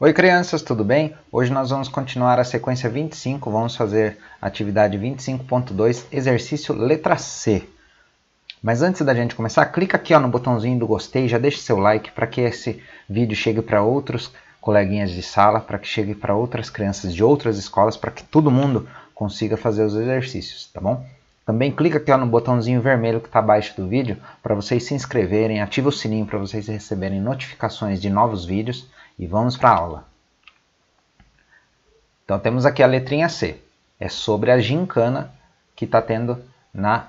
Oi crianças, tudo bem? Hoje nós vamos continuar a sequência 25, vamos fazer atividade 25.2, exercício letra C. Mas antes da gente começar, clica aqui ó, no botãozinho do gostei, já deixa seu like para que esse vídeo chegue para outros coleguinhas de sala, para que chegue para outras crianças de outras escolas, para que todo mundo consiga fazer os exercícios, tá bom? Também clica aqui ó, no botãozinho vermelho que está abaixo do vídeo para vocês se inscreverem, ativa o sininho para vocês receberem notificações de novos vídeos e vamos para a aula. Então temos aqui a letrinha C. É sobre a gincana que está tendo na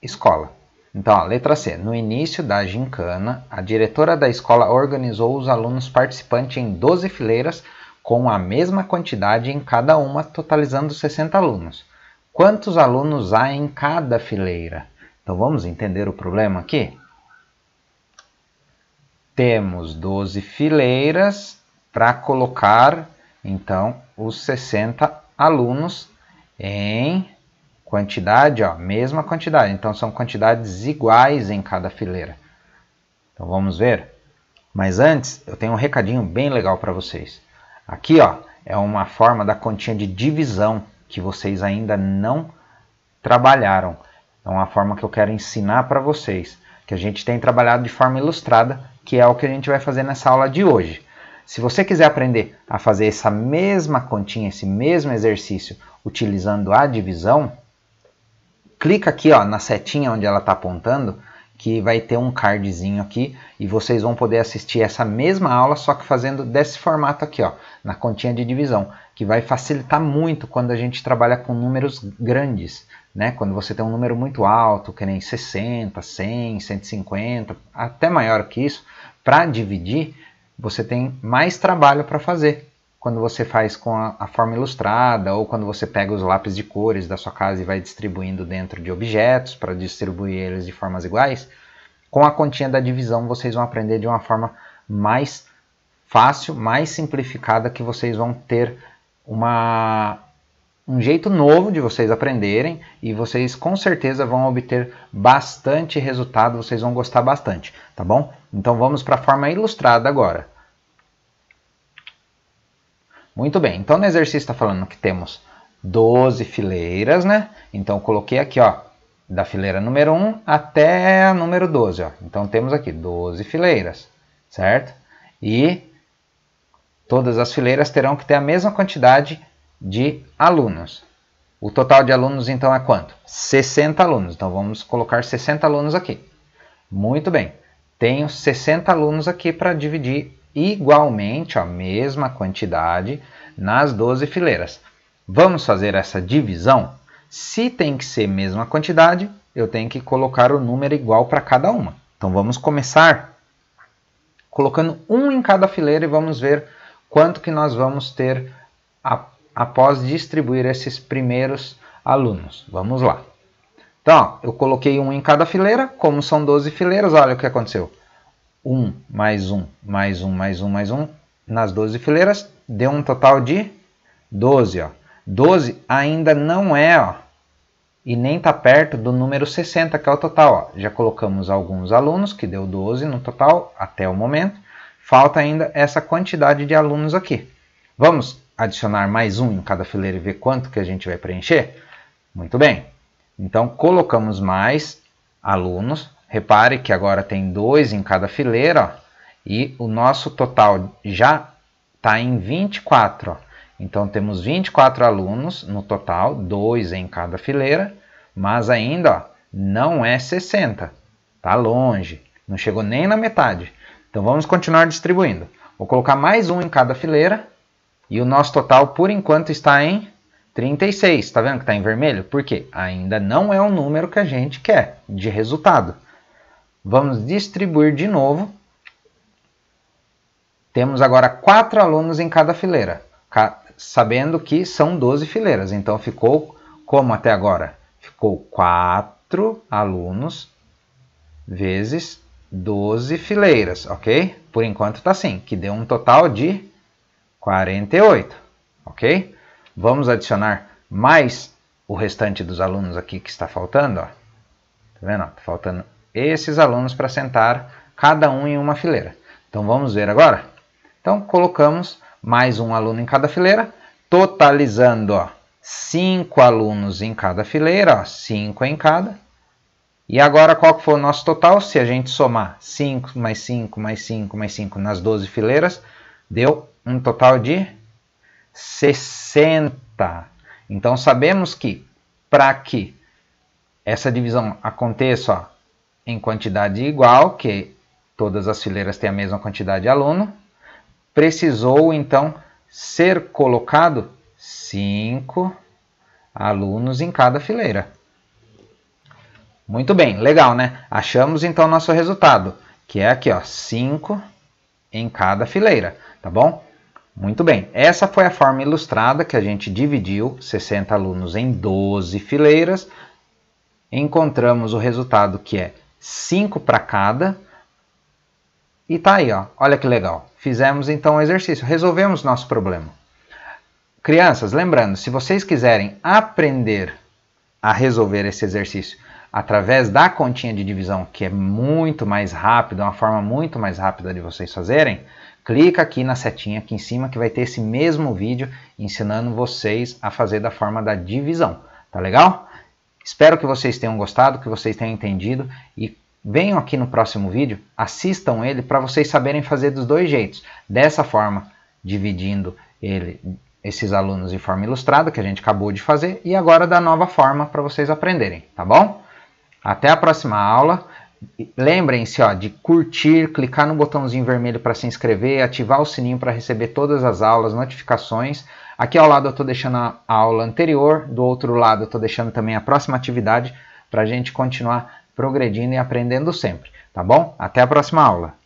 escola. Então, ó, letra C. No início da gincana, a diretora da escola organizou os alunos participantes em 12 fileiras com a mesma quantidade em cada uma, totalizando 60 alunos. Quantos alunos há em cada fileira? Então, vamos entender o problema aqui? temos 12 fileiras para colocar então os 60 alunos em quantidade, ó, mesma quantidade. Então são quantidades iguais em cada fileira. Então vamos ver. Mas antes, eu tenho um recadinho bem legal para vocês. Aqui, ó, é uma forma da continha de divisão que vocês ainda não trabalharam. É uma forma que eu quero ensinar para vocês que a gente tem trabalhado de forma ilustrada, que é o que a gente vai fazer nessa aula de hoje. Se você quiser aprender a fazer essa mesma continha, esse mesmo exercício, utilizando a divisão, clica aqui ó, na setinha onde ela está apontando que vai ter um cardzinho aqui e vocês vão poder assistir essa mesma aula, só que fazendo desse formato aqui, ó, na continha de divisão, que vai facilitar muito quando a gente trabalha com números grandes, né? Quando você tem um número muito alto, que nem 60, 100, 150, até maior que isso, para dividir, você tem mais trabalho para fazer, quando você faz com a, a, forma ilustrada ou quando você pega os lápis de cores da sua casa e vai distribuindo dentro de objetos para distribuir eles de formas iguais, com a continha da divisão vocês vão aprender de uma forma mais fácil, mais simplificada, que vocês vão ter uma, um jeito novo de vocês aprenderem e vocês com certeza vão obter bastante resultado, vocês vão gostar bastante, tá bom? Então vamos para a forma ilustrada agora. Muito bem, então no exercício está falando que temos 12 fileiras, né? Então coloquei aqui, ó, da fileira número 1 até a número 12, ó. Então temos aqui 12 fileiras, certo? E todas as fileiras terão que ter a mesma quantidade de alunos. O total de alunos então é quanto? 60 alunos. Então vamos colocar 60 alunos aqui. Muito bem. Tenho 60 alunos aqui para dividir igualmente a mesma quantidade nas 12 fileiras. Vamos fazer essa divisão? Se tem que ser mesma quantidade, eu tenho que colocar o número igual para cada uma. Então vamos começar colocando um em cada fileira e vamos ver quanto que nós vamos ter após distribuir esses primeiros alunos. Vamos lá. Então, ó, eu coloquei um em cada fileira, como são 12 fileiras, olha o que aconteceu. 1, mais 1, mais 1, mais 1, mais 1, nas 12 fileiras, deu um total de 12. Ó. 12 ainda não é, ó, e nem está perto do número 60, que é o total. Ó. Já colocamos alguns alunos, que deu 12 no total até o momento. Falta ainda essa quantidade de alunos aqui. Vamos adicionar mais um em cada fileira e ver quanto que a gente vai preencher? Muito bem. Então, colocamos mais alunos, Repare que agora tem dois em cada fileira ó, e o nosso total já está em 24. Ó. Então temos 24 alunos no total, dois em cada fileira, mas ainda ó, não é 60. Está longe, não chegou nem na metade. Então vamos continuar distribuindo. Vou colocar mais um em cada fileira e o nosso total por enquanto está em 36. Está vendo que está em vermelho? Porque ainda não é o número que a gente quer de resultado. Vamos distribuir de novo. Temos agora quatro alunos em cada fileira, sabendo que são 12 fileiras. Então, ficou como até agora? Ficou 4 alunos vezes 12 fileiras, ok? Por enquanto está assim, que deu um total de 48, ok? Vamos adicionar mais o restante dos alunos aqui que está faltando, ó. Tá vendo? Tá faltando esses alunos para sentar cada um em uma fileira. Então vamos ver agora? Então colocamos mais um aluno em cada fileira, totalizando ó, cinco alunos em cada fileira, ó, cinco em cada. E agora qual que foi o nosso total? Se a gente somar 5 mais 5 mais 5 mais 5 nas 12 fileiras, deu um total de 60. Então sabemos que para que essa divisão aconteça ó, em quantidade igual, que todas as fileiras têm a mesma quantidade de aluno, precisou então ser colocado 5 alunos em cada fileira. Muito bem, legal, né? Achamos então nosso resultado, que é aqui, ó, 5 em cada fileira, tá bom? Muito bem, essa foi a forma ilustrada que a gente dividiu 60 alunos em 12 fileiras. Encontramos o resultado que é 5 para cada. E tá aí, ó. olha que legal. Fizemos então o um exercício, resolvemos nosso problema. Crianças, lembrando, se vocês quiserem aprender a resolver esse exercício através da continha de divisão, que é muito mais rápida, é uma forma muito mais rápida de vocês fazerem, clica aqui na setinha aqui em cima que vai ter esse mesmo vídeo ensinando vocês a fazer da forma da divisão. Tá legal? Espero que vocês tenham gostado, que vocês tenham entendido e venham aqui no próximo vídeo, assistam ele para vocês saberem fazer dos dois jeitos. Dessa forma, dividindo ele, esses alunos de forma ilustrada, que a gente acabou de fazer, e agora da nova forma para vocês aprenderem, tá bom? Até a próxima aula. Lembrem-se de curtir, clicar no botãozinho vermelho para se inscrever, ativar o sininho para receber todas as aulas, notificações. Aqui ao lado eu estou deixando a aula anterior, do outro lado eu estou deixando também a próxima atividade para a gente continuar progredindo e aprendendo sempre, tá bom? Até a próxima aula!